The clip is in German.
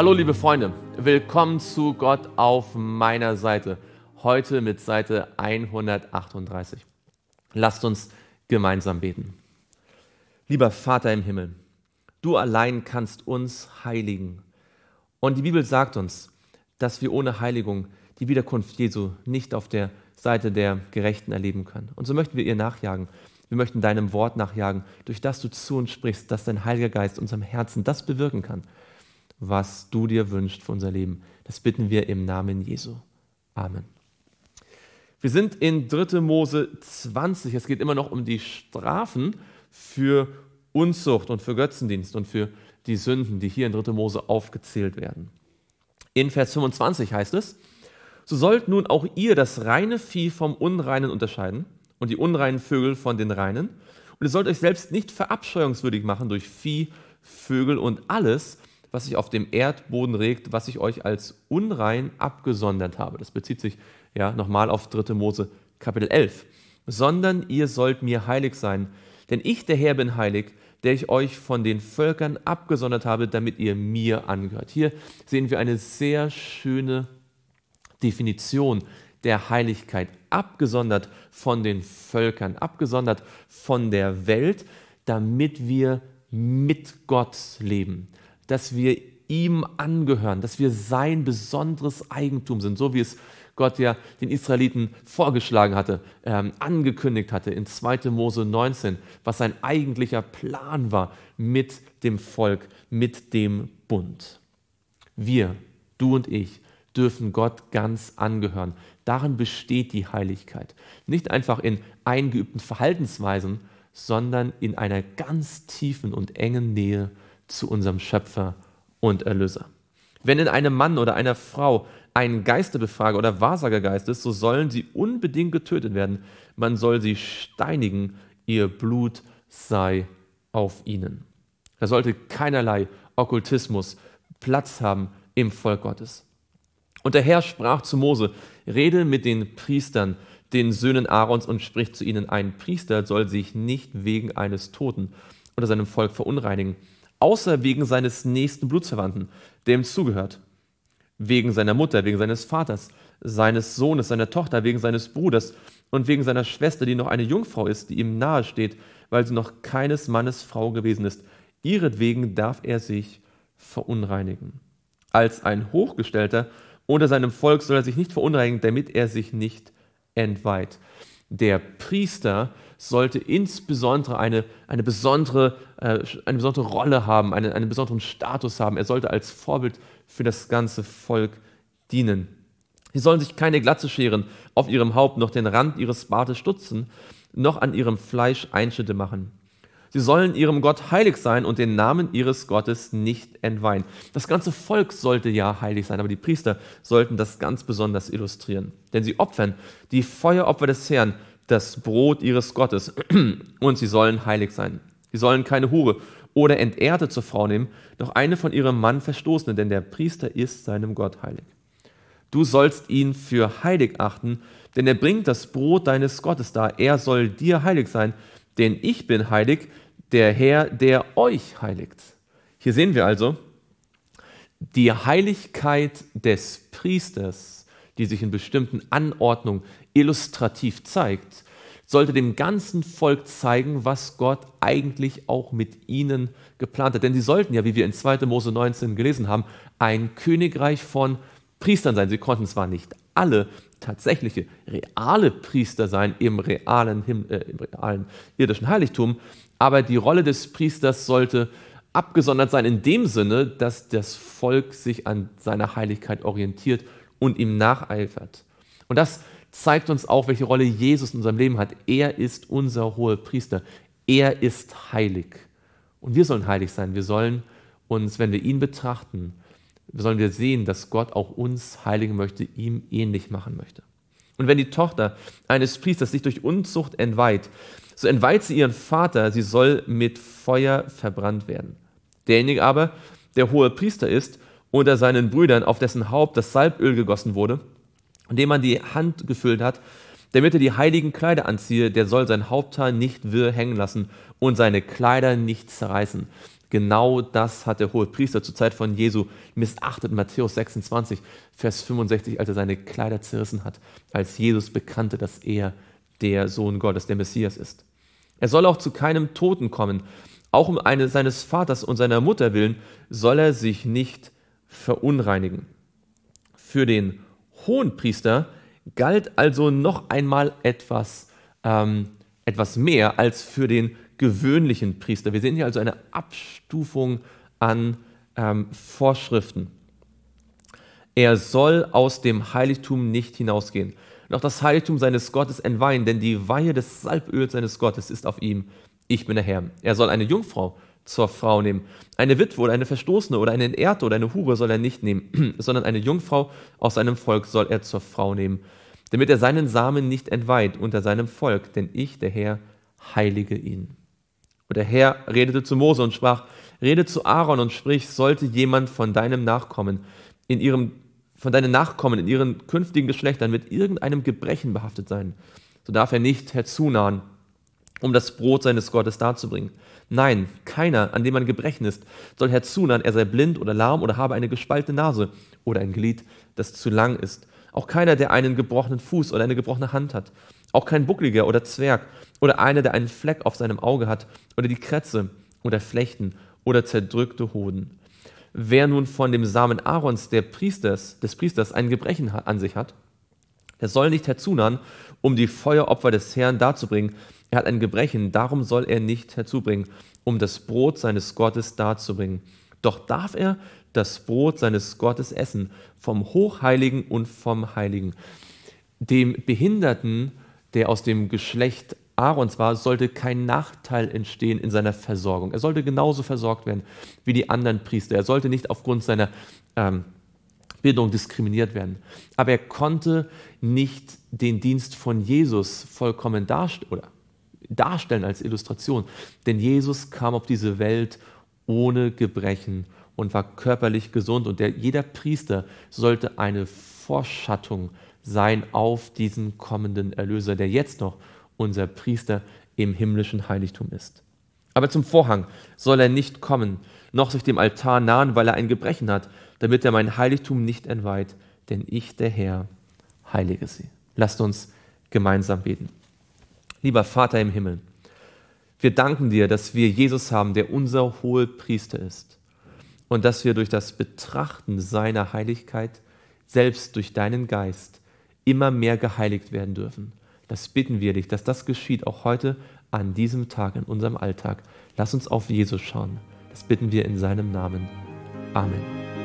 Hallo liebe Freunde, willkommen zu Gott auf meiner Seite. Heute mit Seite 138. Lasst uns gemeinsam beten. Lieber Vater im Himmel, du allein kannst uns heiligen. Und die Bibel sagt uns, dass wir ohne Heiligung die Wiederkunft Jesu nicht auf der Seite der Gerechten erleben können. Und so möchten wir ihr nachjagen. Wir möchten deinem Wort nachjagen, durch das du zu uns sprichst, dass dein Heiliger Geist unserem Herzen das bewirken kann, was du dir wünschst für unser Leben. Das bitten wir im Namen Jesu. Amen. Wir sind in 3. Mose 20. Es geht immer noch um die Strafen für Unzucht und für Götzendienst und für die Sünden, die hier in 3. Mose aufgezählt werden. In Vers 25 heißt es, so sollt nun auch ihr das reine Vieh vom Unreinen unterscheiden und die unreinen Vögel von den reinen. Und ihr sollt euch selbst nicht verabscheuungswürdig machen durch Vieh, Vögel und alles, was sich auf dem Erdboden regt, was ich euch als unrein abgesondert habe. Das bezieht sich ja nochmal auf 3. Mose Kapitel 11. Sondern ihr sollt mir heilig sein, denn ich, der Herr, bin heilig, der ich euch von den Völkern abgesondert habe, damit ihr mir angehört. Hier sehen wir eine sehr schöne Definition der Heiligkeit, abgesondert von den Völkern, abgesondert von der Welt, damit wir mit Gott leben, dass wir ihm angehören, dass wir sein besonderes Eigentum sind, so wie es Gott ja den Israeliten vorgeschlagen hatte, ähm, angekündigt hatte in 2. Mose 19, was sein eigentlicher Plan war mit dem Volk, mit dem Bund. Wir, du und ich, dürfen Gott ganz angehören. Darin besteht die Heiligkeit. Nicht einfach in eingeübten Verhaltensweisen, sondern in einer ganz tiefen und engen Nähe zu unserem Schöpfer und Erlöser. Wenn in einem Mann oder einer Frau ein Geisterbefrager oder Wahrsagergeist ist, so sollen sie unbedingt getötet werden. Man soll sie steinigen, ihr Blut sei auf ihnen. Da sollte keinerlei Okkultismus Platz haben im Volk Gottes. Und der Herr sprach zu Mose, rede mit den Priestern, den Söhnen Aarons und sprich zu ihnen, ein Priester soll sich nicht wegen eines Toten oder seinem Volk verunreinigen außer wegen seines nächsten Blutsverwandten, der ihm zugehört. Wegen seiner Mutter, wegen seines Vaters, seines Sohnes, seiner Tochter, wegen seines Bruders und wegen seiner Schwester, die noch eine Jungfrau ist, die ihm nahesteht, weil sie noch keines Mannes Frau gewesen ist. Ihretwegen darf er sich verunreinigen. Als ein Hochgestellter unter seinem Volk soll er sich nicht verunreinigen, damit er sich nicht entweiht. Der Priester sollte insbesondere eine, eine, besondere, äh, eine besondere Rolle haben, eine, einen besonderen Status haben. Er sollte als Vorbild für das ganze Volk dienen. Sie sollen sich keine Glatze scheren, auf ihrem Haupt noch den Rand ihres Bartes stutzen, noch an ihrem Fleisch Einschnitte machen. Sie sollen ihrem Gott heilig sein und den Namen ihres Gottes nicht entweihen. Das ganze Volk sollte ja heilig sein, aber die Priester sollten das ganz besonders illustrieren. Denn sie opfern die Feueropfer des Herrn das Brot ihres Gottes und sie sollen heilig sein. Sie sollen keine Hure oder Entehrte zur Frau nehmen, noch eine von ihrem Mann verstoßene, denn der Priester ist seinem Gott heilig. Du sollst ihn für heilig achten, denn er bringt das Brot deines Gottes dar. Er soll dir heilig sein, denn ich bin heilig, der Herr, der euch heiligt. Hier sehen wir also die Heiligkeit des Priesters, die sich in bestimmten Anordnungen, illustrativ zeigt, sollte dem ganzen Volk zeigen, was Gott eigentlich auch mit ihnen geplant hat. Denn sie sollten ja, wie wir in 2. Mose 19 gelesen haben, ein Königreich von Priestern sein. Sie konnten zwar nicht alle tatsächliche, reale Priester sein im realen, Him äh, im realen irdischen Heiligtum, aber die Rolle des Priesters sollte abgesondert sein in dem Sinne, dass das Volk sich an seiner Heiligkeit orientiert und ihm nacheifert. Und das ist zeigt uns auch, welche Rolle Jesus in unserem Leben hat. Er ist unser hoher Priester. Er ist heilig. Und wir sollen heilig sein. Wir sollen uns, wenn wir ihn betrachten, sollen wir sehen, dass Gott auch uns heiligen möchte, ihm ähnlich machen möchte. Und wenn die Tochter eines Priesters sich durch Unzucht entweiht, so entweiht sie ihren Vater, sie soll mit Feuer verbrannt werden. Derjenige aber, der hohe Priester ist, unter seinen Brüdern, auf dessen Haupt das Salböl gegossen wurde, dem man die Hand gefüllt hat, damit er die heiligen Kleider anziehe, der soll sein Haupthaar nicht wirr hängen lassen und seine Kleider nicht zerreißen. Genau das hat der hohe Priester zur Zeit von Jesu missachtet. Matthäus 26, Vers 65, als er seine Kleider zerrissen hat, als Jesus bekannte, dass er der Sohn Gottes, der Messias ist. Er soll auch zu keinem Toten kommen. Auch um eine seines Vaters und seiner Mutter willen soll er sich nicht verunreinigen. Für den Hohenpriester galt also noch einmal etwas, ähm, etwas mehr als für den gewöhnlichen Priester. Wir sehen hier also eine Abstufung an ähm, Vorschriften. Er soll aus dem Heiligtum nicht hinausgehen, noch das Heiligtum seines Gottes entweihen, denn die Weihe des Salböls seines Gottes ist auf ihm. Ich bin der Herr. Er soll eine Jungfrau zur Frau nehmen. Eine Witwe oder eine Verstoßene oder eine Entehrte oder eine Hure soll er nicht nehmen, sondern eine Jungfrau aus seinem Volk soll er zur Frau nehmen, damit er seinen Samen nicht entweiht unter seinem Volk, denn ich, der Herr, heilige ihn. Und der Herr redete zu Mose und sprach, rede zu Aaron und sprich, sollte jemand von deinem Nachkommen in ihrem, von deinen Nachkommen in ihren künftigen Geschlechtern mit irgendeinem Gebrechen behaftet sein, so darf er nicht herzunahen um das Brot seines Gottes darzubringen. Nein, keiner, an dem man gebrechen ist, soll herzunahen, er sei blind oder lahm oder habe eine gespaltene Nase oder ein Glied, das zu lang ist. Auch keiner, der einen gebrochenen Fuß oder eine gebrochene Hand hat. Auch kein Buckliger oder Zwerg oder einer, der einen Fleck auf seinem Auge hat oder die Krätze oder Flechten oder zerdrückte Hoden. Wer nun von dem Samen Aarons, der Priesters, des Priesters, ein Gebrechen an sich hat, der soll nicht herzunahen, um die Feueropfer des Herrn darzubringen, er hat ein Gebrechen, darum soll er nicht herzubringen, um das Brot seines Gottes darzubringen. Doch darf er das Brot seines Gottes essen, vom Hochheiligen und vom Heiligen. Dem Behinderten, der aus dem Geschlecht Aarons war, sollte kein Nachteil entstehen in seiner Versorgung. Er sollte genauso versorgt werden wie die anderen Priester. Er sollte nicht aufgrund seiner ähm, Bildung diskriminiert werden. Aber er konnte nicht den Dienst von Jesus vollkommen darstellen, oder darstellen als Illustration. Denn Jesus kam auf diese Welt ohne Gebrechen und war körperlich gesund. Und der, jeder Priester sollte eine Vorschattung sein auf diesen kommenden Erlöser, der jetzt noch unser Priester im himmlischen Heiligtum ist. Aber zum Vorhang soll er nicht kommen, noch sich dem Altar nahen, weil er ein Gebrechen hat, damit er mein Heiligtum nicht entweiht, denn ich, der Herr, heilige sie. Lasst uns gemeinsam beten. Lieber Vater im Himmel, wir danken dir, dass wir Jesus haben, der unser Hohepriester ist und dass wir durch das Betrachten seiner Heiligkeit selbst durch deinen Geist immer mehr geheiligt werden dürfen. Das bitten wir dich, dass das geschieht, auch heute an diesem Tag in unserem Alltag. Lass uns auf Jesus schauen. Das bitten wir in seinem Namen. Amen.